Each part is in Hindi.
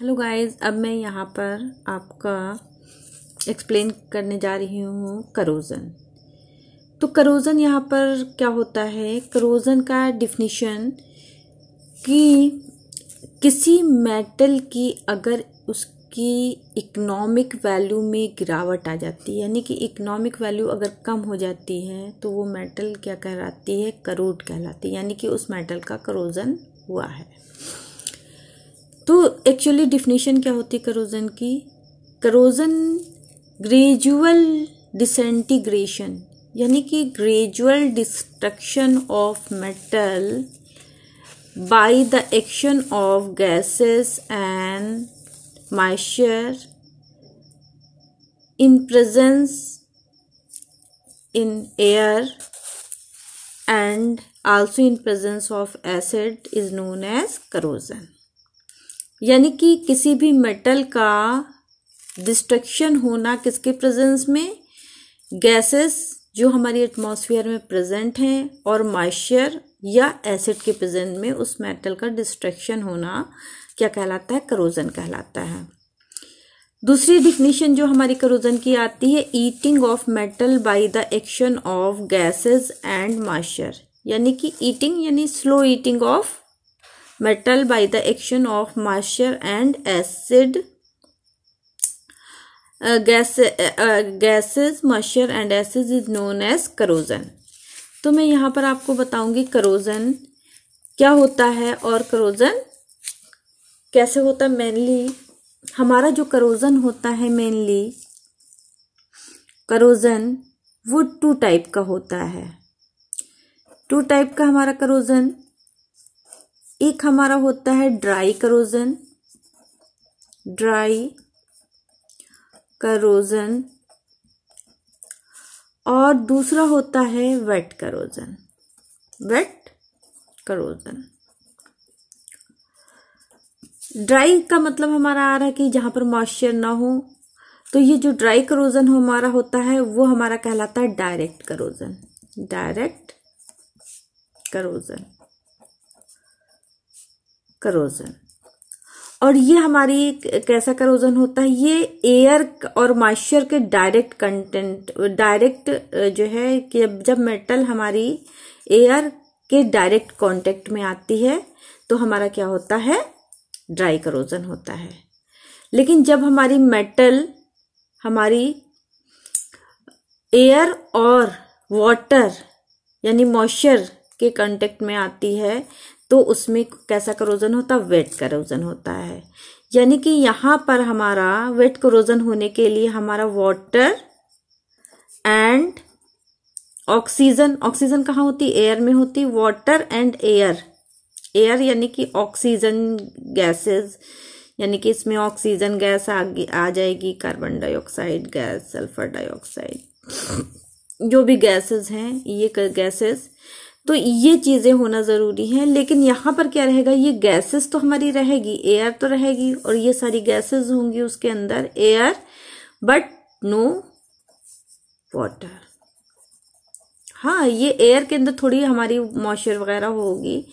हेलो गाइस अब मैं यहाँ पर आपका एक्सप्लेन करने जा रही हूँ करोज़न तो करोज़न यहाँ पर क्या होता है करोज़न का डिफिनीशन कि किसी मेटल की अगर उसकी इकोनॉमिक वैल्यू में गिरावट आ जाती है यानी कि इकोनॉमिक वैल्यू अगर कम हो जाती है तो वो मेटल क्या कहलाती है करोड कहलाती है यानी कि उस मेटल का करोज़न हुआ है तो एक्चुअली डिफिनेशन क्या होती है करोजन की करोजन ग्रेजुअल डिसंटीग्रेशन यानी कि gradual destruction of metal by the action of gases and moisture in presence in air and also in presence of acid is known as corrosion यानी कि किसी भी मेटल का डिस्ट्रक्शन होना किसके प्रेजेंस में गैसेस जो हमारी एटमॉस्फेयर में प्रेजेंट हैं और मॉइस्चर या एसिड के प्रेजेंट में उस मेटल का डिस्ट्रक्शन होना क्या कहलाता है करोजन कहलाता है दूसरी डिफिनीशन जो हमारी करोजन की आती है eating of metal by the action of gases and moisture यानी कि ईटिंग यानी slow eating of metal by the action of moisture and acid uh, gas, uh, gases moisture and acids is known as corrosion तो मैं यहाँ पर आपको बताऊंगी करोजन क्या होता है और करोजन कैसे होता है मेनली हमारा जो करोजन होता है मेनली करोजन वो टू टाइप का होता है टू टाइप का हमारा करोजन एक हमारा होता है ड्राई करोजन ड्राई करोजन और दूसरा होता है wet corrosion wet corrosion dry का मतलब हमारा आ रहा है कि जहां पर मॉइस्चर ना हो तो ये जो ड्राई करोजन हमारा होता है वो हमारा कहलाता है direct corrosion direct corrosion corrosion और ये हमारी कैसा करोजन होता है ये एयर और मॉइस्चर के डायरेक्ट कंटेंट डायरेक्ट जो है कि जब मेटल हमारी एयर के डायरेक्ट कांटेक्ट में आती है तो हमारा क्या होता है ड्राई करोजन होता है लेकिन जब हमारी मेटल हमारी एयर और वाटर यानी मॉइस्चर के कांटेक्ट में आती है तो उसमें कैसा करोजन होता है वेट करोजन होता है यानी कि यहाँ पर हमारा वेट करोजन होने के लिए हमारा वाटर एंड ऑक्सीजन ऑक्सीजन कहाँ होती एयर में होती वाटर एंड एयर एयर यानी कि ऑक्सीजन गैसेस यानी कि इसमें ऑक्सीजन गैस आ, आ जाएगी carbon dioxide gas sulphur dioxide जो भी गैसेस हैं ये गैसेस तो ये चीज़ें होना ज़रूरी है लेकिन यहाँ पर क्या रहेगा ये गैसेस तो हमारी रहेगी एयर तो रहेगी और ये सारी गैसेस होंगी उसके अंदर एयर बट नो वाटर हाँ ये एयर के अंदर थोड़ी हमारी मॉइस्चर वगैरह होगी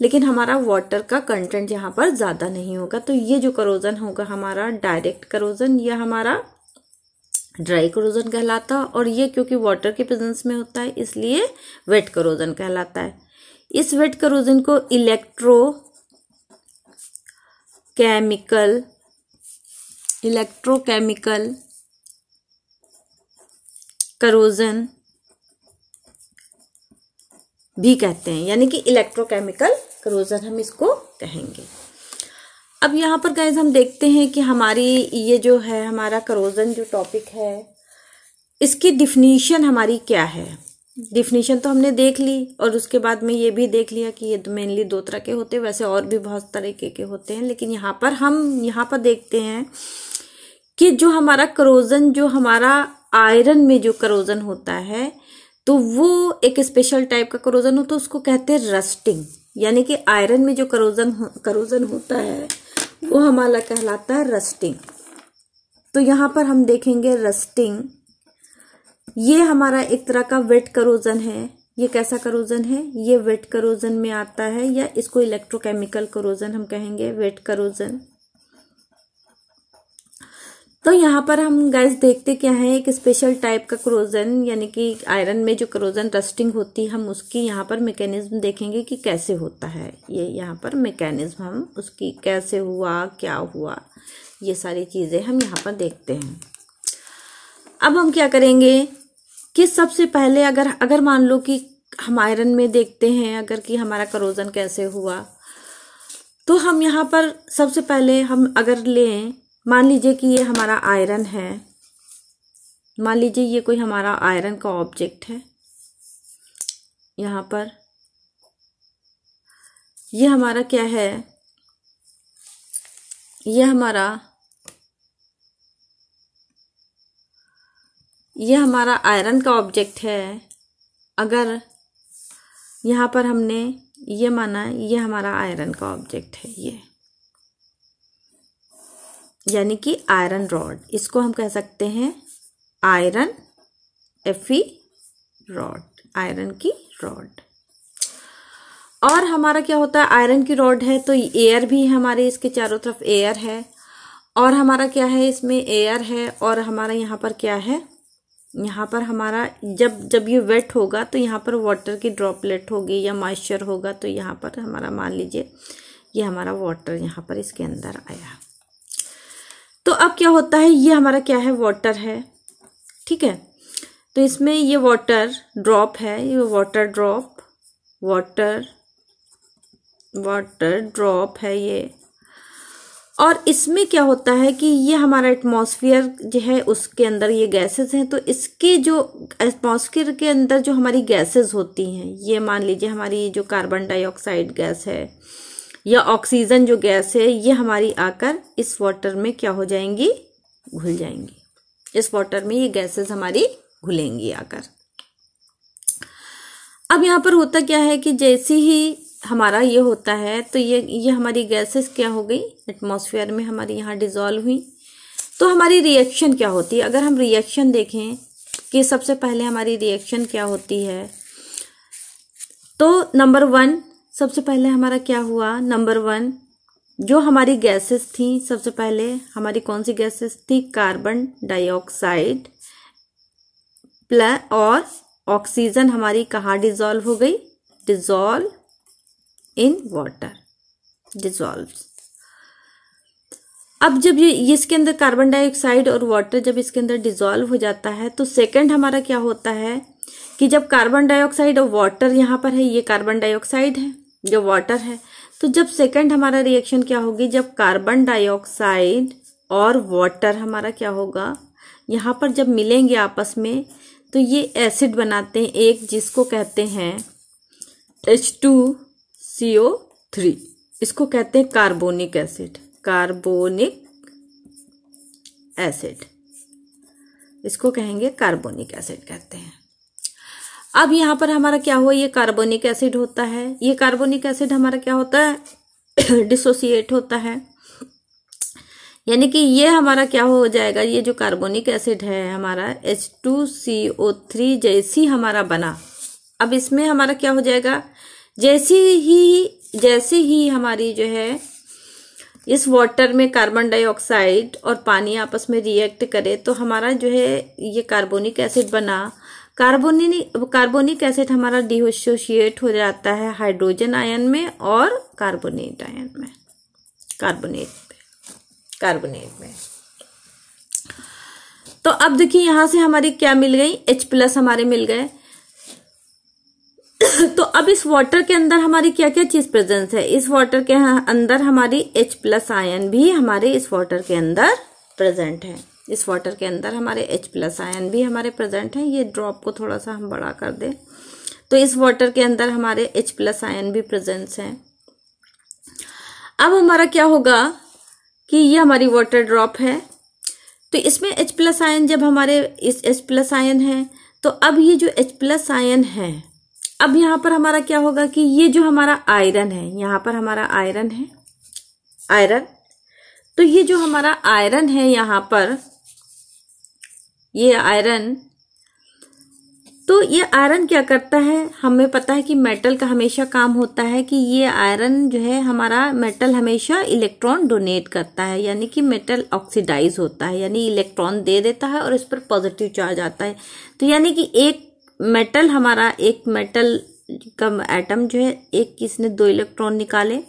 लेकिन हमारा वाटर का कंटेंट यहाँ पर ज़्यादा नहीं होगा तो ये जो करोज़न होगा हमारा डायरेक्ट करोज़न या हमारा ड्राई करोजन कहलाता है और ये क्योंकि वाटर के प्रेजेंस में होता है इसलिए वेट करोजन कहलाता है इस वेट करोजन को इलेक्ट्रो केमिकल इलेक्ट्रोकेमिकल करोजन भी कहते हैं यानी कि इलेक्ट्रोकेमिकल करोजन हम इसको कहेंगे अब यहाँ पर गैज हम देखते हैं कि हमारी ये जो है हमारा करोजन जो टॉपिक है इसकी डिफिनीशन हमारी क्या है डिफिनीशन तो हमने देख ली और उसके बाद में ये भी देख लिया कि ये मेनली तो दो तरह के होते हैं वैसे और भी बहुत तरीके के होते हैं लेकिन यहाँ पर हम यहाँ पर देखते हैं कि जो हमारा करोजन जो हमारा आयरन में जो करोजन होता है तो वो एक स्पेशल टाइप का करोजन होता है उसको कहते हैं रस्टिंग यानी कि आयरन में जो करोजन करोजन होता है वो हमारा कहलाता है रस्टिंग तो यहाँ पर हम देखेंगे रस्टिंग ये हमारा एक तरह का वेट करोजन है ये कैसा करोजन है ये वेट करोजन में आता है या इसको इलेक्ट्रोकेमिकल करोजन हम कहेंगे वेट करोजन तो यहाँ पर हम गैस देखते क्या है एक स्पेशल टाइप का क्रोजन यानी कि आयरन में जो क्रोजन रस्टिंग होती है हम उसकी यहाँ पर मैकेनिज्म देखेंगे कि कैसे होता है ये यह यहाँ पर मैकेनिज्म हम उसकी कैसे हुआ क्या हुआ ये सारी चीज़ें हम यहाँ पर देखते हैं अब हम क्या करेंगे कि सबसे पहले अगर अगर मान लो कि हम आयरन में देखते हैं अगर कि हमारा करोजन कैसे हुआ तो हम यहाँ पर सबसे पहले हम अगर लें मान लीजिए कि ये हमारा आयरन है मान लीजिए ये कोई हमारा आयरन का ऑब्जेक्ट है यहाँ पर ये हमारा क्या है ये हमारा ये हमारा आयरन का ऑब्जेक्ट है अगर यहाँ पर हमने ये माना ये हमारा आयरन का ऑब्जेक्ट है ये यानी कि आयरन रॉड इसको हम कह सकते हैं आयरन एफी रॉड आयरन की रॉड और हमारा क्या होता है आयरन की रॉड है तो एयर भी हमारे इसके चारों तरफ एयर है और हमारा क्या है इसमें एयर है और हमारा यहाँ पर क्या है यहाँ पर हमारा जब जब ये वेट होगा तो यहाँ पर वाटर की ड्रॉपलेट होगी या मॉइस्चर होगा तो यहाँ पर हमारा मान लीजिए ये हमारा वाटर यहाँ पर इसके अंदर आया तो अब क्या होता है ये हमारा क्या है वाटर है ठीक है तो इसमें ये वाटर ड्रॉप है ये water drop water water drop है ये और इसमें क्या होता है कि ये हमारा एटमॉस्फेयर जो है उसके अंदर ये गैसेस हैं तो इसके जो एटमॉस्फेयर के अंदर जो हमारी गैसेस होती हैं ये मान लीजिए हमारी जो कार्बन डाइऑक्साइड गैस है या ऑक्सीजन जो गैस है ये हमारी आकर इस वाटर में क्या हो जाएंगी घुल जाएंगी इस वाटर में ये गैसेस हमारी घुलेंगी आकर अब यहाँ पर होता क्या है कि जैसे ही हमारा ये होता है तो ये ये हमारी गैसेस क्या हो गई एटमॉस्फेयर में हमारी यहाँ डिज़ोल्व हुई तो हमारी रिएक्शन क्या होती है अगर हम रिएक्शन देखें कि सबसे पहले हमारी रिएक्शन क्या होती है तो नंबर वन सबसे पहले हमारा क्या हुआ नंबर वन जो हमारी गैसेस थी सबसे पहले हमारी कौन सी गैसेस थी कार्बन डाइऑक्साइड प्ल और ऑक्सीजन हमारी कहाँ डिजोल्व हो गई डिजोल्व इन वाटर डिजोल्व अब जब ये इसके अंदर कार्बन डाइऑक्साइड और वाटर जब इसके अंदर डिजॉल्व हो जाता है तो सेकंड हमारा क्या होता है कि जब कार्बन डाइऑक्साइड और वाटर यहां पर है ये कार्बन डाइऑक्साइड है जो वाटर है तो जब सेकंड हमारा रिएक्शन क्या होगी जब कार्बन डाइऑक्साइड और वाटर हमारा क्या होगा यहाँ पर जब मिलेंगे आपस में तो ये एसिड बनाते हैं एक जिसको कहते हैं H two C O three इसको कहते हैं कार्बोनिक एसिड कार्बोनिक एसिड इसको कहेंगे कार्बोनिक एसिड कहते हैं अब यहाँ पर हमारा क्या हुआ ये कार्बोनिक एसिड होता है ये कार्बोनिक एसिड हमारा क्या होता है डिसोसिएट होता है यानी कि ये हमारा क्या हो जाएगा ये जो कार्बोनिक एसिड है हमारा H two C O three जैसी हमारा बना अब इसमें हमारा क्या हो जाएगा जैसी ही जैसे ही हमारी जो है इस वाटर में कार्बन डाइऑक्साइड और पानी आपस में रिएक्ट करे तो हमारा जो है ये कार्बोनिक एसिड बना कार्बोनिक कार्बोनिक एसिड हमारा डिहोशोशिएट हो जाता है हाइड्रोजन आयन में और कार्बोनेट आयन में कार्बोनेट कार्बोनेट में तो अब देखिए यहां से हमारी क्या मिल गई H प्लस हमारे मिल गए तो अब इस वाटर के अंदर हमारी क्या क्या चीज प्रेजेंस है इस वाटर के अंदर हमारी H प्लस आयन भी हमारे इस वाटर के अंदर प्रेजेंट है इस वाटर के अंदर हमारे एच प्लस आयन भी हमारे प्रेजेंट हैं ये ड्रॉप को थोड़ा सा हम बड़ा कर दें तो इस वाटर के अंदर हमारे एच प्लस आयन भी प्रेजेंट हैं अब हमारा क्या होगा कि ये हमारी वाटर ड्रॉप है तो इसमें एच प्लस आयन जब हमारे इस एच प्लस आयन है तो अब ये जो एच प्लस आयन है अब यहाँ पर हमारा क्या होगा कि ये जो हमारा आयरन है यहाँ पर हमारा आयरन है आयरन तो ये जो हमारा आयरन है यहाँ पर ये आयरन तो ये आयरन क्या करता है हमें पता है कि मेटल का हमेशा काम होता है कि ये आयरन जो है हमारा मेटल हमेशा इलेक्ट्रॉन डोनेट करता है यानी कि मेटल ऑक्सीडाइज होता है यानी इलेक्ट्रॉन दे देता है और इस पर पॉजिटिव चार्ज आता है तो यानी कि एक मेटल हमारा एक मेटल का एटम जो है एक किसने दो इलेक्ट्रॉन निकाले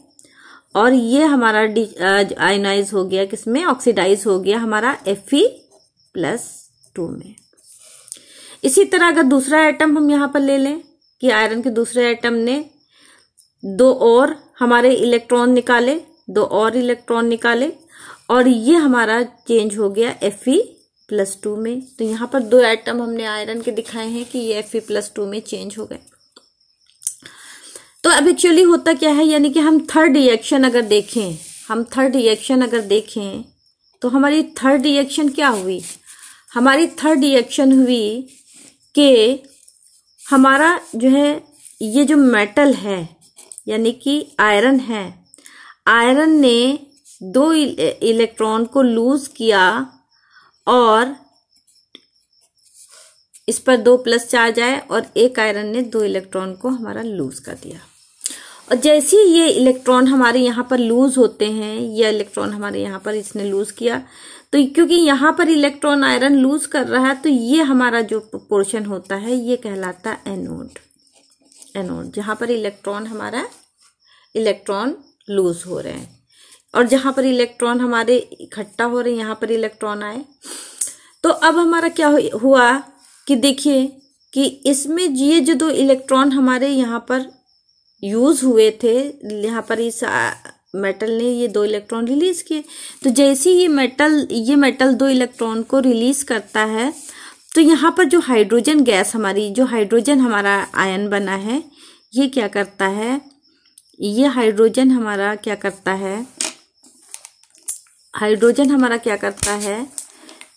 और ये हमारा आयोनाइज हो गया किसमें ऑक्सीडाइज हो गया हमारा एफ प्लस टू में इसी तरह अगर दूसरा आइटम हम यहाँ पर ले लें कि आयरन के दूसरे आइटम ने दो और हमारे इलेक्ट्रॉन निकाले दो और इलेक्ट्रॉन निकाले और ये हमारा चेंज हो गया एफ प्लस टू में तो यहाँ पर दो एटम हमने आयरन के दिखाए हैं कि ये एफ प्लस टू में चेंज हो गए तो अब एक्चुअली होता क्या है यानी कि हम थर्ड रिएक्शन अगर देखें हम थर्ड रिएक्शन अगर देखें तो हमारी थर्ड रिएक्शन क्या हुई हमारी थर्ड रिएक्शन हुई कि हमारा जो है ये जो मेटल है यानी कि आयरन है आयरन ने दो इलेक्ट्रॉन e-, को लूज किया और इस पर दो प्लस चार्ज आए और एक आयरन ने दो इलेक्ट्रॉन को हमारा लूज कर दिया और जैसे ही ये इलेक्ट्रॉन हमारे यहाँ पर लूज होते हैं यह इलेक्ट्रॉन हमारे यहाँ पर इसने लूज किया तो क्योंकि यहाँ पर इलेक्ट्रॉन आयरन लूज कर रहा है तो ये हमारा जो पोर्शन होता है ये कहलाता है एनोड एनोड जहाँ पर इलेक्ट्रॉन हमारा इलेक्ट्रॉन लूज हो रहे हैं और जहाँ पर इलेक्ट्रॉन हमारे इकट्ठा हो रहे हैं यहाँ पर इलेक्ट्रॉन आए तो अब हमारा क्या हुआ कि देखिए कि इसमें ये जो दो इलेक्ट्रॉन हमारे यहाँ पर यूज हुए थे यहाँ पर इस मेटल ने ये दो इलेक्ट्रॉन रिलीज किए तो जैसे ही मेटल ये मेटल दो इलेक्ट्रॉन को रिलीज करता है तो यहाँ पर जो हाइड्रोजन गैस हमारी जो हाइड्रोजन हमारा आयन बना है ये क्या करता है ये हाइड्रोजन हमारा क्या करता है हाइड्रोजन हमारा क्या करता है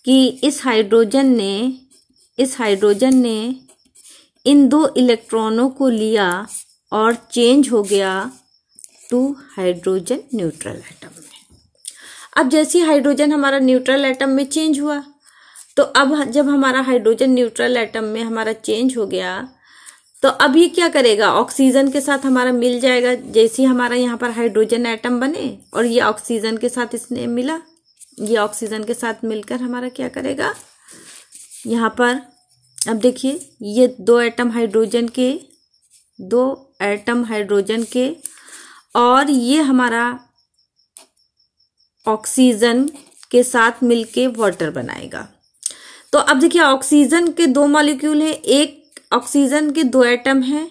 कि इस हाइड्रोजन ने इस हाइड्रोजन ने इन दो इलेक्ट्रॉनों को लिया और चेंज हो गया टू हाइड्रोजन न्यूट्रल एटम में अब जैसे हाइड्रोजन हमारा न्यूट्रल एटम में चेंज हुआ तो अब जब हमारा हाइड्रोजन न्यूट्रल एटम में हमारा चेंज हो गया तो अब ये क्या करेगा ऑक्सीजन के साथ हमारा मिल जाएगा जैसे हमारा यहाँ पर हाइड्रोजन एटम बने और ये ऑक्सीजन के साथ इसने मिला ये ऑक्सीजन के साथ मिलकर हमारा क्या करेगा यहाँ पर अब देखिए ये दो एटम हाइड्रोजन के दो एटम हाइड्रोजन के और ये हमारा ऑक्सीजन के साथ मिलके वाटर बनाएगा तो अब देखिए ऑक्सीजन के दो मॉलिक्यूल हैं एक ऑक्सीजन के दो एटम हैं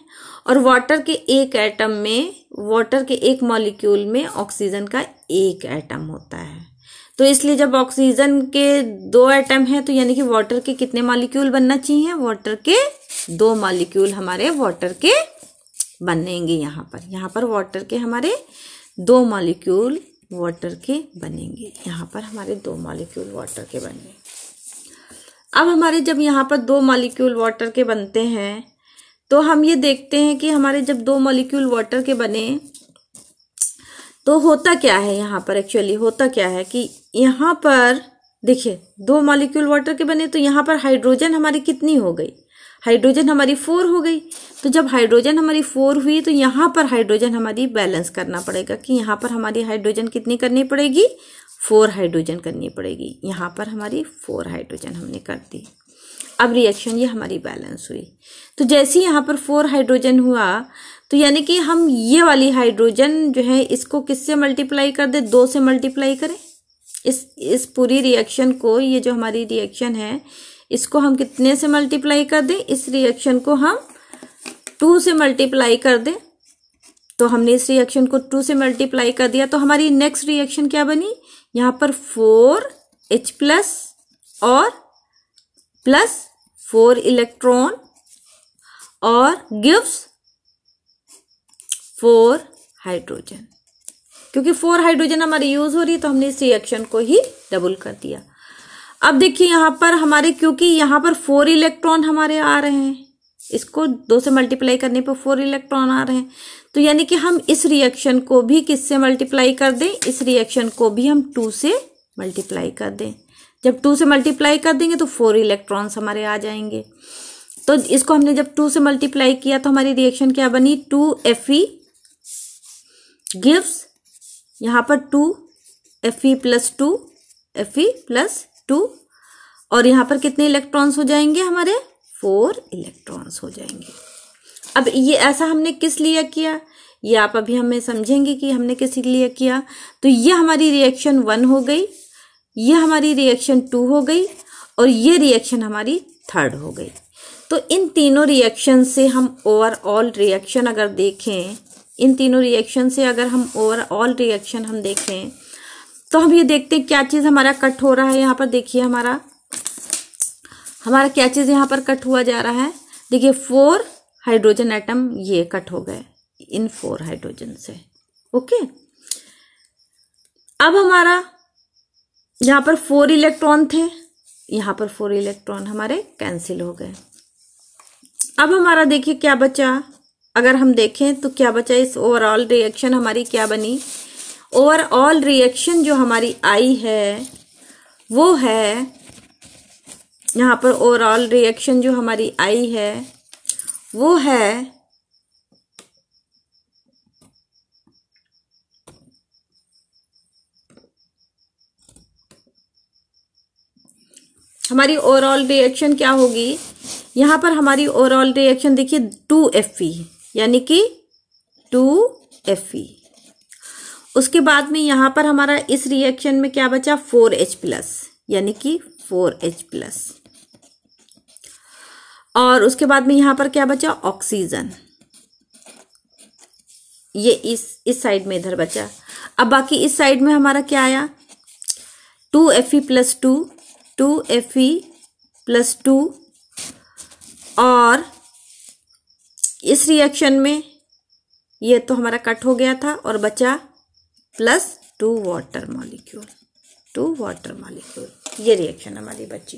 और वाटर के एक एटम में वाटर के एक मॉलिक्यूल में ऑक्सीजन का एक एटम होता है तो इसलिए जब ऑक्सीजन के दो एटम हैं तो यानी कि वाटर के कितने मॉलिक्यूल बनना चाहिए वाटर के दो मॉलिक्यूल हमारे वाटर के बनेंगे यहाँ पर यहाँ पर वाटर के हमारे दो मॉलिक्यूल वाटर के बनेंगे यहाँ पर हमारे दो मॉलिक्यूल वाटर के बनेंगे अब हमारे जब यहाँ पर दो मॉलिक्यूल वाटर के बनते हैं तो हम ये देखते हैं कि हमारे जब दो मॉलिक्यूल वाटर के बने तो होता क्या है यहाँ पर एक्चुअली होता क्या है कि यहाँ पर देखिए दो मॉलिक्यूल वाटर के बने तो यहाँ पर हाइड्रोजन हमारी कितनी हो गई हाइड्रोजन हमारी फोर हो गई तो जब हाइड्रोजन हमारी फोर हुई तो यहाँ पर हाइड्रोजन हमारी बैलेंस करना पड़ेगा कि यहाँ पर हमारी हाइड्रोजन कितनी करनी पड़ेगी फोर हाइड्रोजन करनी पड़ेगी यहाँ पर हमारी फोर हाइड्रोजन हमने कर दी अब रिएक्शन ये हमारी बैलेंस हुई तो जैसे ही यहाँ पर फोर हाइड्रोजन हुआ तो यानी कि हम ये वाली हाइड्रोजन जो है इसको किससे मल्टीप्लाई कर दे दो से मल्टीप्लाई करें इस इस पूरी रिएक्शन को ये जो हमारी रिएक्शन है इसको हम कितने से मल्टीप्लाई कर दें इस रिएक्शन को हम टू से मल्टीप्लाई कर दें तो हमने इस रिएक्शन को टू से मल्टीप्लाई कर दिया तो हमारी नेक्स्ट रिएक्शन क्या बनी यहाँ पर फोर एच प्लस और प्लस फोर इलेक्ट्रॉन और गिव्स फोर हाइड्रोजन क्योंकि फोर हाइड्रोजन हमारी यूज हो रही है तो हमने इस रिएक्शन को ही डबल कर दिया अब देखिए यहाँ पर हमारे क्योंकि यहाँ पर फोर इलेक्ट्रॉन हमारे आ रहे हैं इसको दो से मल्टीप्लाई करने पर फोर इलेक्ट्रॉन आ रहे हैं तो यानी कि हम इस रिएक्शन को भी किससे मल्टीप्लाई कर दें इस रिएक्शन को भी हम टू से मल्टीप्लाई कर दें जब टू से मल्टीप्लाई कर देंगे तो फोर इलेक्ट्रॉन्स हमारे आ जाएंगे तो इसको हमने जब टू से मल्टीप्लाई किया तो हमारी रिएक्शन क्या बनी टू एफ ई गिव्स यहाँ पर two F E plus two F E plus two और यहाँ पर कितने इलेक्ट्रॉन्स हो जाएंगे हमारे फोर इलेक्ट्रॉन्स हो जाएंगे अब ये ऐसा हमने किस लिए किया ये आप अभी हमें समझेंगे कि हमने किस लिए किया तो ये हमारी रिएक्शन वन हो गई ये हमारी रिएक्शन टू हो गई और ये रिएक्शन हमारी थर्ड हो गई तो इन तीनों रिएक्शन से हम ओवरऑल रिएक्शन अगर देखें इन तीनों रिएक्शन से अगर हम ओवरऑल रिएक्शन हम देखें तो हम ये देखते हैं क्या चीज़ हमारा कट हो रहा है यहाँ पर देखिए हमारा हमारा क्या चीज़ यहाँ पर कट हुआ जा रहा है देखिए फोर हाइड्रोजन एटम ये कट हो गए इन फोर हाइड्रोजन से ओके अब हमारा यहाँ पर फोर इलेक्ट्रॉन थे यहाँ पर फोर इलेक्ट्रॉन हमारे कैंसिल हो गए अब हमारा देखिए क्या बचा अगर हम देखें तो क्या बचा इस ओवरऑल रिएक्शन हमारी क्या बनी ओवरऑल रिएक्शन जो हमारी आई है वो है यहाँ पर ओवरऑल रिएक्शन जो हमारी आई है वो है हमारी ओवरऑल रिएक्शन क्या होगी यहाँ पर हमारी ओवरऑल रिएक्शन देखिए टू एफ e, यानी कि टू एफ उसके बाद में यहाँ पर हमारा इस रिएक्शन में क्या बचा फोर एच प्लस यानी कि फोर एच प्लस और उसके बाद में यहाँ पर क्या बचा ऑक्सीजन ये इस इस साइड में इधर बचा अब बाकी इस साइड में हमारा क्या आया two F E plus two two F E plus two और इस रिएक्शन में ये तो हमारा कट हो गया था और बचा plus two water molecule two water molecule ये रिएक्शन हमारी बची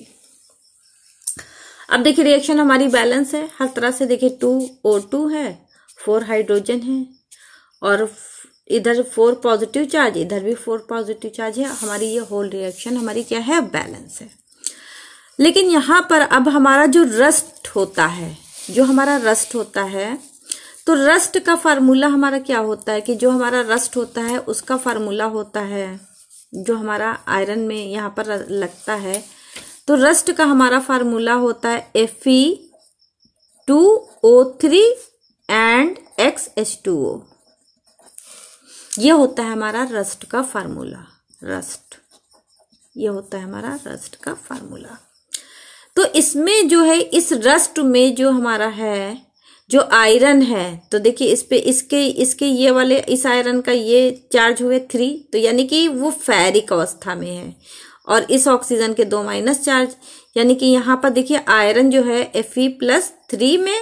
अब देखिए रिएक्शन हमारी बैलेंस है हर तरह से देखिए टू ओ टू है फोर हाइड्रोजन है और इधर फोर पॉजिटिव चार्ज इधर भी फोर पॉजिटिव चार्ज है हमारी ये होल रिएक्शन हमारी क्या है बैलेंस है लेकिन यहाँ पर अब हमारा जो रस्ट होता है जो हमारा रस्ट होता है तो रस्ट का फार्मूला हमारा क्या होता है कि जो हमारा रस्ट होता है उसका फार्मूला होता है जो हमारा आयरन में यहाँ पर लगता है तो रस्ट का हमारा फार्मूला होता है F E two O three and X H two O ये होता है हमारा रस्ट का फार्मूला रस्ट ये होता है हमारा रस्ट का फार्मूला तो इसमें जो है इस रस्ट में जो हमारा है जो आयरन है तो देखिए इस पे इसके इसके ये वाले इस आयरन का ये चार्ज हुए थ्री तो यानी कि वो फेरिक अवस्था में है और इस ऑक्सीजन के दो माइनस चार्ज यानी कि यहाँ पर देखिए आयरन जो है एफ प्लस थ्री में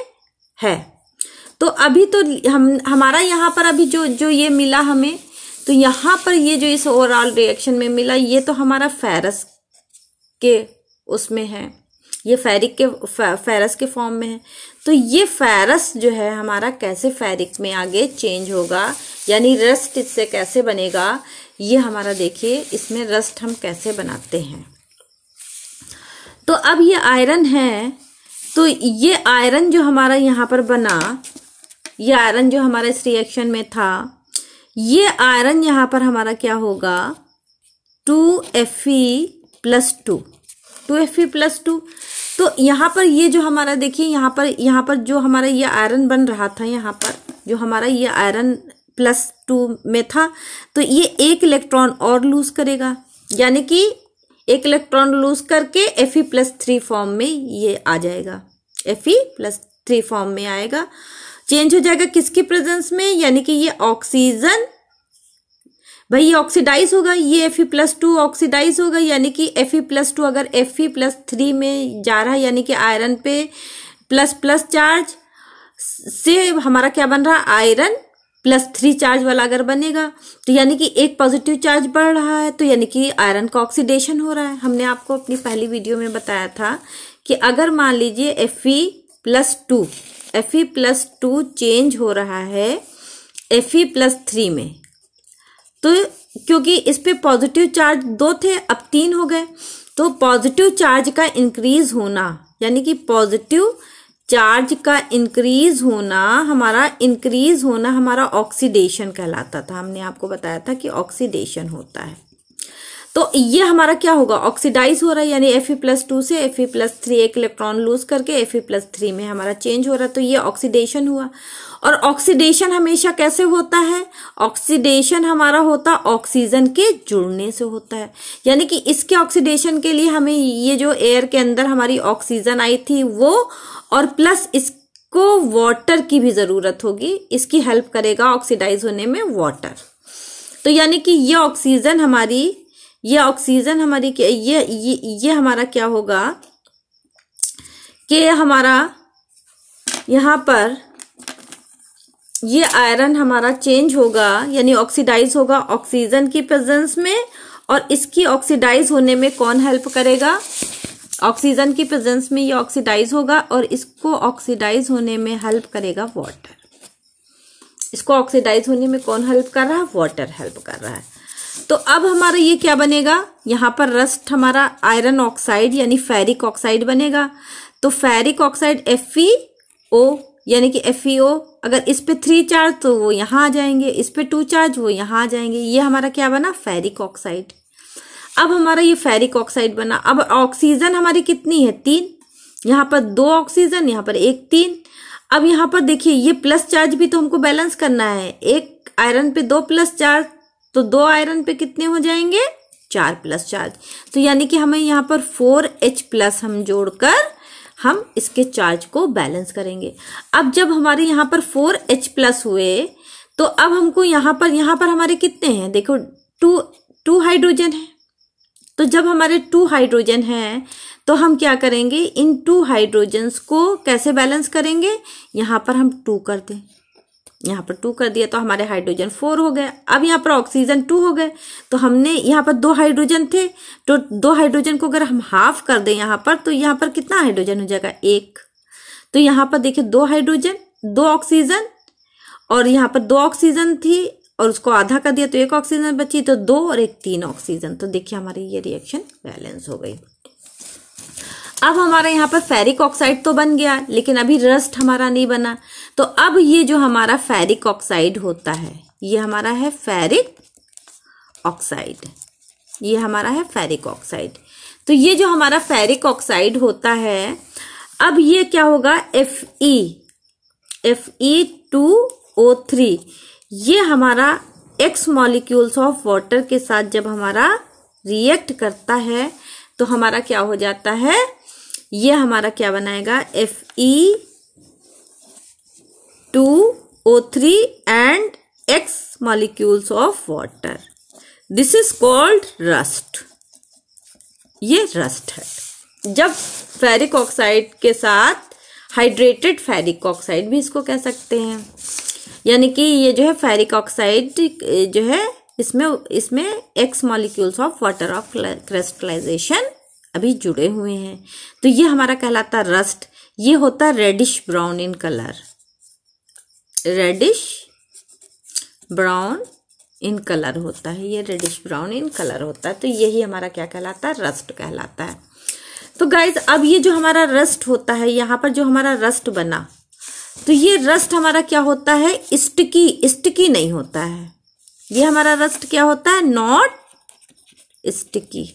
है तो अभी तो हम हमारा यहाँ पर अभी जो जो ये मिला हमें तो यहाँ पर ये जो इस ओवरऑल रिएक्शन में मिला ये तो हमारा फेरस के उसमें है ये फेरिक के फेरस के फॉर्म में है तो ये फेरस जो है हमारा कैसे फेरिक में आगे चेंज होगा यानी रस्ट इससे कैसे बनेगा ये हमारा देखिए इसमें रस्ट हम कैसे बनाते हैं तो अब ये आयरन है तो ये आयरन जो हमारा यहाँ पर बना ये आयरन जो हमारा इस रिएक्शन में था ये आयरन यहाँ पर हमारा क्या होगा two F E plus two two F E plus two तो यहाँ पर ये जो हमारा देखिए यहाँ पर यहाँ पर जो हमारा ये आयरन बन रहा था यहाँ पर जो हमारा ये आयरन प्लस टू में था तो ये एक इलेक्ट्रॉन और लूज करेगा यानी कि एक इलेक्ट्रॉन लूज करके F E plus three form में ये आ जाएगा F E plus three form में आएगा चेंज हो जाएगा किसके प्रेजेंस में यानी कि ये ऑक्सीजन भाई ये ऑक्सीडाइज होगा ये F E plus two oxidise होगा यानी कि एफ ई प्लस टू अगर एफ ई प्लस थ्री में जा रहा है यानी कि आयरन पे प्लस प्लस चार्ज से हमारा क्या बन रहा आयरन प्लस थ्री चार्ज वाला अगर बनेगा तो यानी कि एक पॉजिटिव चार्ज बढ़ रहा है तो यानी कि आयरन का ऑक्सीडेशन हो रहा है हमने आपको अपनी पहली वीडियो में बताया था कि अगर मान लीजिए F E plus two F E plus two change हो रहा है एफ ई प्लस थ्री में तो क्योंकि इस पे पॉजिटिव चार्ज दो थे अब तीन हो गए तो पॉजिटिव चार्ज का इंक्रीज होना यानी कि पॉजिटिव चार्ज का इंक्रीज होना हमारा इंक्रीज होना हमारा ऑक्सीडेशन कहलाता था हमने आपको बताया था कि ऑक्सीडेशन होता है तो ये हमारा क्या होगा ऑक्सीडाइज हो रहा है यानी एफ ई प्लस टू से एफ ई प्लस थ्री एक इलेक्ट्रॉन लूज करके एफ ई प्लस थ्री में हमारा चेंज हो रहा है तो ये ऑक्सीडेशन हुआ और ऑक्सीडेशन हमेशा कैसे होता है ऑक्सीडेशन हमारा होता ऑक्सीजन के जुड़ने से होता है यानी कि इसके ऑक्सीडेशन के लिए हमें ये जो एयर के अंदर हमारी ऑक्सीजन आई थी वो और प्लस इसको वाटर की भी ज़रूरत होगी इसकी हेल्प करेगा ऑक्सीडाइज होने में वाटर तो यानी कि ये ऑक्सीजन हमारी ये ऑक्सीजन हमारी ये ये ये हमारा क्या होगा कि हमारा यहाँ पर ये आयरन हमारा चेंज होगा यानी ऑक्सीडाइज होगा ऑक्सीजन की प्रेजेंस में और इसकी ऑक्सीडाइज होने में कौन हेल्प करेगा ऑक्सीजन की प्रेजेंस में ये ऑक्सीडाइज होगा और इसको ऑक्सीडाइज होने में हेल्प करेगा वाटर इसको ऑक्सीडाइज होने में कौन हेल्प कर रहा है वाटर हेल्प कर रहा है तो अब हमारा ये क्या बनेगा यहाँ पर रस्ट हमारा आयरन ऑक्साइड यानी फेरिक ऑक्साइड बनेगा तो फेरिक ऑक्साइड एफ ओ यानी कि एफ e अगर इस पे थ्री चार्ज तो वो यहाँ आ जाएंगे इस पे टू चार्ज वो यहाँ आ जाएंगे ये हमारा क्या बना फेरिक ऑक्साइड अब हमारा ये फेरिक ऑक्साइड बना अब ऑक्सीजन हमारी कितनी है तीन यहाँ पर दो ऑक्सीजन यहाँ पर एक तीन अब यहाँ पर देखिए ये प्लस चार्ज भी तो हमको बैलेंस करना है एक आयरन पे दो प्लस चार्ज तो दो आयरन पे कितने हो जाएंगे चार प्लस चार्ज तो यानी कि हमें यहाँ पर फोर एच प्लस हम जोड़कर हम इसके चार्ज को बैलेंस करेंगे अब जब हमारे यहाँ पर फोर एच प्लस हुए तो अब हमको यहाँ पर यहाँ पर हमारे कितने हैं देखो टू टू हाइड्रोजन है तो जब हमारे टू हाइड्रोजन हैं तो हम क्या करेंगे इन टू हाइड्रोजन्स को कैसे बैलेंस करेंगे यहाँ पर हम टू कर दें यहाँ पर टू कर दिया तो हमारे हाइड्रोजन फोर हो गए अब यहाँ पर ऑक्सीजन टू हो गए तो हमने यहाँ पर दो हाइड्रोजन थे तो दो हाइड्रोजन को अगर हम हाफ कर दें यहाँ पर तो यहाँ पर कितना हाइड्रोजन हो जाएगा एक तो यहाँ पर देखिए दो हाइड्रोजन दो ऑक्सीजन और यहाँ पर दो ऑक्सीजन थी और उसको आधा कर दिया तो एक ऑक्सीजन बची तो दो और एक तीन ऑक्सीजन तो देखिए हमारी ये रिएक्शन बैलेंस हो गई अब हमारा यहाँ पर फेरिक ऑक्साइड तो बन गया लेकिन अभी रस्ट हमारा नहीं बना तो अब ये जो हमारा फेरिक ऑक्साइड होता है ये हमारा है फेरिक ऑक्साइड ये हमारा है फेरिक ऑक्साइड तो ये जो हमारा फेरिक ऑक्साइड होता है अब ये क्या होगा F E F E two O three ये हमारा एक्स मॉलिक्यूल्स ऑफ वाटर के साथ जब हमारा रिएक्ट करता है तो हमारा क्या हो जाता है ये हमारा क्या बनाएगा F E two O three and X molecules of water this is called rust ये रस्ट है जब फेरिक ऑक्साइड के साथ हाइड्रेटेड फेरिक ऑक्साइड भी इसको कह सकते हैं यानी कि ये जो है फेरिक ऑक्साइड जो है इसमें इसमें X molecules of water of crystallisation अभी जुड़े हुए हैं तो ये हमारा कहलाता रस्ट ये होता reddish brown in colour reddish brown in colour होता है ये रेडिश ब्राउन इन कलर होता है तो यही हमारा क्या कहलाता है रस्ट कहलाता है तो गाइज अब ये जो हमारा रस्ट होता है यहाँ पर जो हमारा रस्ट बना तो ये रस्ट हमारा क्या होता है स्टिकी स्टिकी नहीं होता है ये हमारा रस्ट क्या होता है नॉट स्टिकी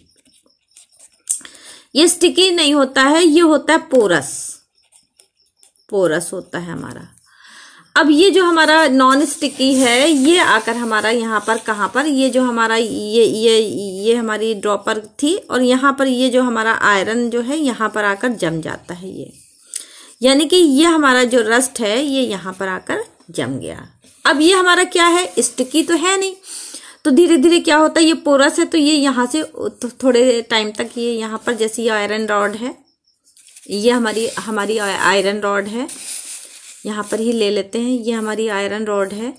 ये स्टिकी नहीं होता है ये होता है पोरस पोरस होता है हमारा अब ये जो हमारा नॉन स्टिकी है ये आकर हमारा यहाँ पर कहाँ पर ये जो हमारा ये ये ये हमारी ड्रॉपर थी और यहाँ पर ये जो हमारा आयरन जो है यहाँ पर आकर जम जाता है ये यानी कि ये हमारा जो रस्ट है ये यहाँ पर आकर जम गया अब ये हमारा क्या है स्टिकी तो है नहीं तो धीरे धीरे क्या होता है ये पोरस है तो ये यहाँ से तो थोड़े टाइम तक ये यहाँ पर जैसे ये आयरन रॉड है ये हमारी हमारी आयरन रॉड है यहाँ पर ही ले लेते हैं ये हमारी आयरन रॉड है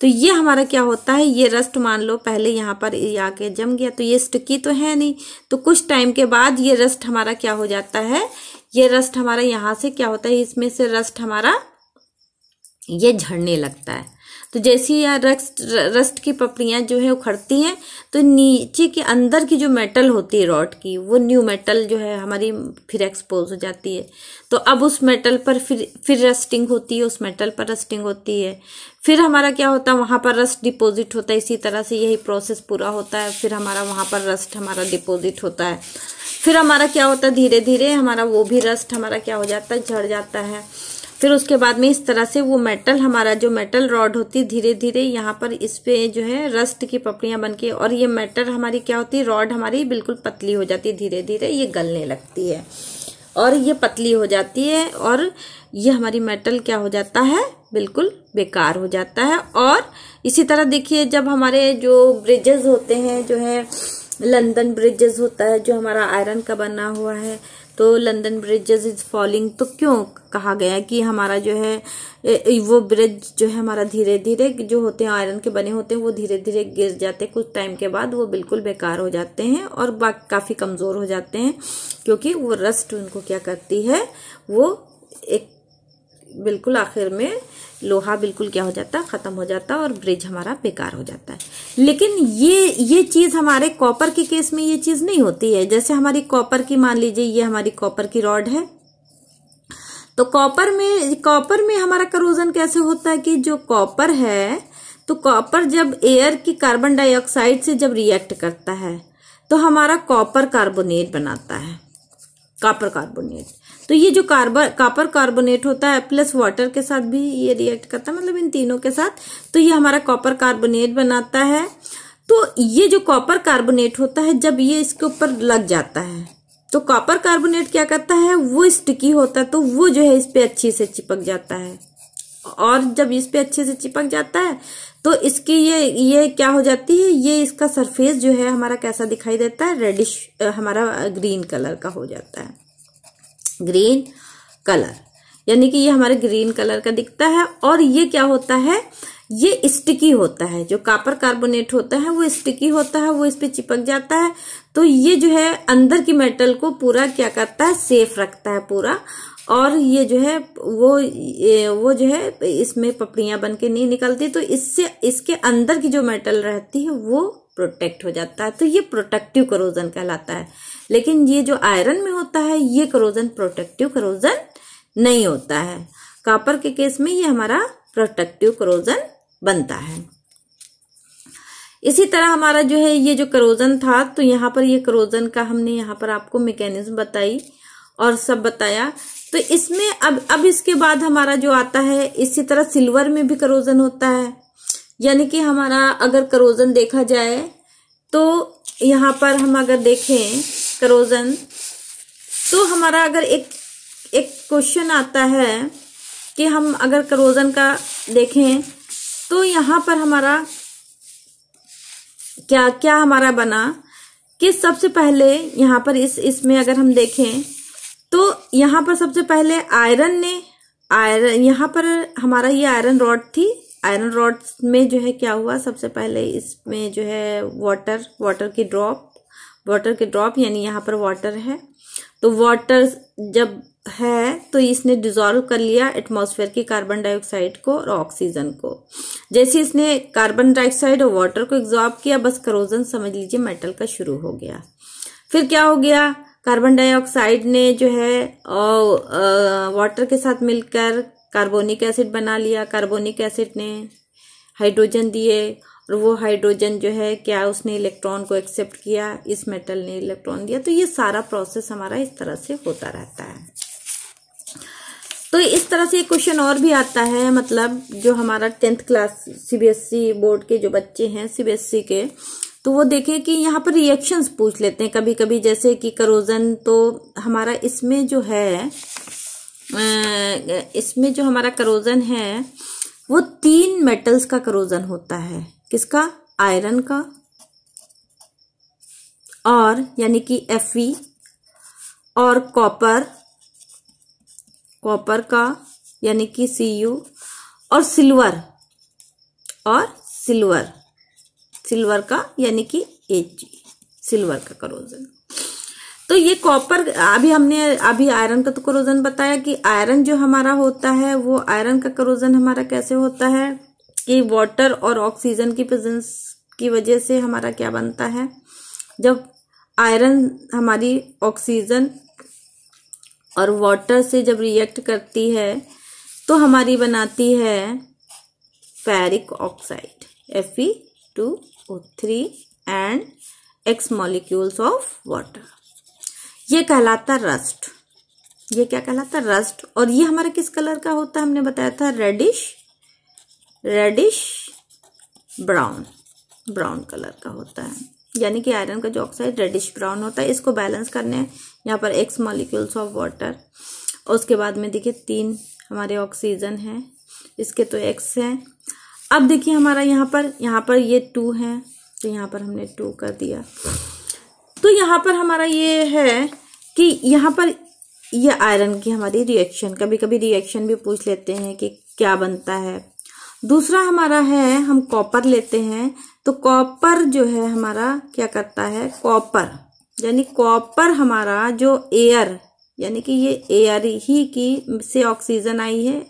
तो ये हमारा क्या होता है ये रस्ट मान लो पहले यहाँ पर आके जम गया तो ये स्टिकी तो है नहीं तो कुछ टाइम के बाद ये रस्ट हमारा क्या हो जाता है ये रस्ट हमारा यहाँ से क्या होता है इसमें से रस्ट हमारा ये झड़ने लगता है तो जैसी यहाँ रस्ट रस्ट की पपड़ियाँ जो है उखड़ती हैं तो नीचे के अंदर की जो मेटल होती है रॉड की वो न्यू मेटल जो है हमारी फिर एक्सपोज हो जाती है तो अब उस मेटल पर फिर फिर रस्टिंग होती है उस मेटल पर रस्टिंग होती है फिर हमारा क्या होता है वहाँ पर रस्ट डिपॉजिट होता है इसी तरह से यही प्रोसेस पूरा होता है फिर हमारा वहाँ पर रस्ट हमारा डिपॉजिट होता है फिर हमारा क्या होता है धीरे धीरे हमारा वो भी रस्ट हमारा क्या हो जाता है झड़ जाता है फिर उसके बाद में इस तरह से वो मेटल हमारा जो मेटल रॉड होती है धीरे धीरे यहाँ पर इस पे जो है रस्ट की पपड़ियां बन के और ये मेटल हमारी क्या होती है रॉड हमारी बिल्कुल पतली हो जाती है धीरे धीरे ये गलने लगती है और ये पतली हो जाती है और ये हमारी मेटल क्या हो जाता है बिल्कुल बेकार हो जाता है और इसी तरह देखिए जब हमारे जो ब्रिजेज होते हैं जो है लंदन ब्रिजेज होता है जो हमारा आयरन का बना हुआ है तो लंदन ब्रिजेज इज फॉलिंग तो क्यों कहा गया कि हमारा जो है वो ब्रिज जो है हमारा धीरे धीरे जो होते हैं आयरन के बने होते हैं वो धीरे धीरे गिर जाते हैं कुछ टाइम के बाद वो बिल्कुल बेकार हो जाते हैं और काफ़ी कमज़ोर हो जाते हैं क्योंकि वो रस्ट उनको क्या करती है वो एक बिल्कुल आखिर में लोहा बिल्कुल क्या हो जाता है ख़त्म हो जाता है और ब्रिज हमारा बेकार हो जाता है लेकिन ये ये चीज़ हमारे कॉपर के केस में ये चीज़ नहीं होती है जैसे हमारी कॉपर की मान लीजिए ये हमारी कॉपर की रॉड है तो कॉपर में कॉपर में हमारा करोजन कैसे होता है कि जो कॉपर है तो कॉपर जब एयर की कार्बन डाइऑक्साइड से जब रिएक्ट करता है तो हमारा कॉपर कार्बोनेट बनाता है कॉपर कार्बोनेट तो ये जो कार्बन कापर कार्बोनेट होता है प्लस वाटर के साथ भी ये रिएक्ट करता है मतलब इन तीनों के साथ तो ये हमारा कॉपर कार्बोनेट बनाता है तो ये जो कॉपर कार्बोनेट होता है जब ये इसके ऊपर लग जाता है तो कॉपर कार्बोनेट क्या करता है वो स्टिकी होता है तो वो जो है इस पे अच्छे से चिपक जाता है और जब इस पे अच्छे से चिपक जाता है तो इसकी ये ये क्या हो जाती है ये इसका सरफेस जो है हमारा कैसा दिखाई देता है रेडिश हमारा ग्रीन कलर का हो जाता है ग्रीन कलर यानी कि ये हमारे ग्रीन कलर का दिखता है और ये क्या होता है ये स्टिकी होता है जो कापर कार्बोनेट होता है वो स्टिकी होता है वो इस पर चिपक जाता है तो ये जो है अंदर की मेटल को पूरा क्या करता है सेफ रखता है पूरा और ये जो है वो वो जो है इसमें पपड़ियां बन के नहीं निकलती तो इससे इसके अंदर की जो मेटल रहती है वो प्रोटेक्ट हो जाता है तो ये प्रोटेक्टिव करोजन कहलाता है लेकिन ये जो आयरन में होता है ये करोजन प्रोटेक्टिव करोजन नहीं होता है कॉपर के केस में ये हमारा प्रोटेक्टिव करोजन बनता है इसी तरह हमारा जो है ये जो करोजन था तो यहाँ पर ये करोजन का हमने यहाँ पर आपको मैकेनिज्म बताई और सब बताया तो इसमें अब अब इसके बाद हमारा जो आता है इसी तरह सिल्वर में भी करोजन होता है यानी कि हमारा अगर करोजन देखा जाए तो यहाँ पर हम अगर देखें करोजन तो हमारा अगर एक एक क्वेश्चन आता है कि हम अगर करोजन का देखें तो यहाँ पर हमारा क्या क्या हमारा बना कि सबसे पहले यहाँ पर इस इसमें अगर हम देखें तो यहाँ पर सबसे पहले आयरन ने आयरन यहाँ पर हमारा ये आयरन रॉड थी आयरन रॉड में जो है क्या हुआ सबसे पहले इसमें जो है वाटर वाटर की ड्रॉप वाटर के ड्रॉप यानी यहाँ पर वाटर है तो वाटर जब है तो इसने डिजोल्व कर लिया एटमॉस्फेयर की कार्बन डाइऑक्साइड को और ऑक्सीजन को जैसे इसने कार्बन डाइऑक्साइड और वाटर को एग्जॉर्ब किया बस करोजन समझ लीजिए मेटल का शुरू हो गया फिर क्या हो गया कार्बन डाइऑक्साइड ने जो है वाटर के साथ मिलकर कार्बोनिक एसिड बना लिया कार्बोनिक एसिड ने हाइड्रोजन दिए और वो हाइड्रोजन जो है क्या उसने इलेक्ट्रॉन को एक्सेप्ट किया इस मेटल ने इलेक्ट्रॉन दिया तो ये सारा प्रोसेस हमारा इस तरह से होता रहता है तो इस तरह से क्वेश्चन और भी आता है मतलब जो हमारा टेंथ क्लास सीबीएसई बोर्ड के जो बच्चे हैं सीबीएसई e के तो वो देखें कि यहाँ पर रिएक्शंस पूछ लेते हैं कभी कभी जैसे कि करोजन तो हमारा इसमें जो है इसमें जो हमारा करोजन है वो तीन मेटल्स का करोजन होता है किसका आयरन का और यानी कि एफई और कॉपर कॉपर का यानी कि सी यू और सिल्वर और सिल्वर सिल्वर का यानी कि एच सिल्वर का करोजन तो ये कॉपर अभी हमने अभी आयरन का तो करोजन बताया कि आयरन जो हमारा होता है वो आयरन का करोजन हमारा कैसे होता है कि वाटर और ऑक्सीजन की प्रेजेंस की वजह से हमारा क्या बनता है जब आयरन हमारी ऑक्सीजन और वाटर से जब रिएक्ट करती है तो हमारी बनाती है ferric oxide F two O three and X molecules of water ये कहलाता रस्ट ये क्या कहलाता रस्ट और ये हमारा किस कलर का होता है हमने बताया था reddish reddish brown brown colour का होता है यानी कि आयरन का जो ऑक्साइड रेडिश ब्राउन होता है इसको बैलेंस करने हैं यहाँ पर एक्स मॉलिक्यूल्स ऑफ वाटर उसके बाद में देखिए तीन हमारे ऑक्सीजन हैं इसके तो एक्स हैं अब देखिए हमारा यहाँ पर यहाँ पर ये टू है तो यहाँ पर हमने टू कर दिया तो यहाँ पर हमारा ये है कि यहाँ पर ये आयरन की हमारी रिएक्शन कभी कभी रिएक्शन भी पूछ लेते हैं कि क्या बनता है दूसरा हमारा है हम कॉपर लेते हैं तो कॉपर जो है हमारा क्या करता है कॉपर यानी कॉपर हमारा जो एयर यानी कि ये एयर ही की से ऑक्सीजन आई है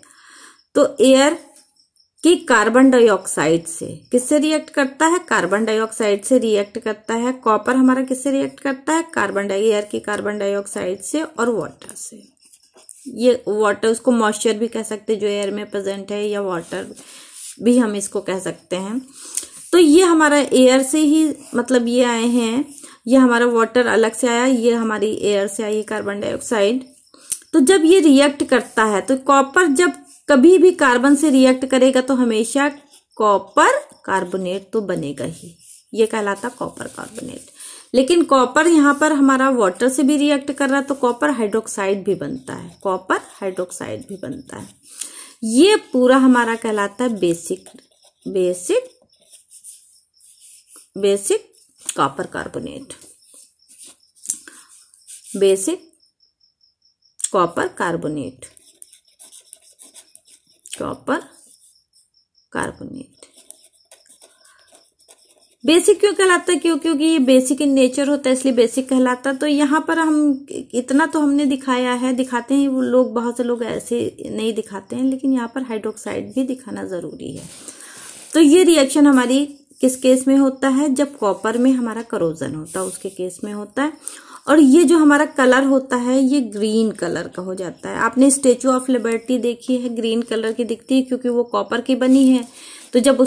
तो एयर की कार्बन डाइऑक्साइड से किससे रिएक्ट करता है कार्बन डाइऑक्साइड से रिएक्ट करता है कॉपर हमारा किससे रिएक्ट करता है कार्बन डाइ एयर की कार्बन डाइऑक्साइड से और वाटर से ये वाटर उसको मॉइस्चर भी कह सकते हैं जो एयर में प्रेजेंट है या वाटर भी हम इसको कह सकते हैं तो ये हमारा एयर से ही मतलब ये आए हैं ये हमारा वाटर अलग से आया ये हमारी एयर से आई कार्बन डाइऑक्साइड तो जब ये रिएक्ट करता है तो कॉपर जब कभी भी कार्बन से रिएक्ट करेगा तो हमेशा कॉपर कार्बोनेट तो बनेगा ही ये कहलाता कॉपर कार्बोनेट लेकिन कॉपर यहाँ पर हमारा वाटर से भी रिएक्ट कर रहा है तो कॉपर हाइड्रोक्साइड भी बनता है कॉपर हाइड्रोक्साइड भी बनता है ये पूरा हमारा कहलाता है basic basic basic copper carbonate basic copper carbonate copper carbonate basic क्यों कहलाता है क्यों क्योंकि ये बेसिक इन नेचर होता है इसलिए बेसिक कहलाता तो यहाँ पर हम इतना तो हमने दिखाया है दिखाते हैं वो लोग बहुत से लोग ऐसे नहीं दिखाते हैं लेकिन यहाँ पर हाइड्रोक्साइड भी दिखाना ज़रूरी है तो ये रिएक्शन हमारी किस केस में होता है जब कॉपर में हमारा करोजन होता है उसके केस में होता है और ये जो हमारा कलर होता है ये ग्रीन कलर का हो जाता है आपने स्टेचू ऑफ लिबर्टी देखी है ग्रीन कलर की दिखती है क्योंकि वो कॉपर की बनी है तो जब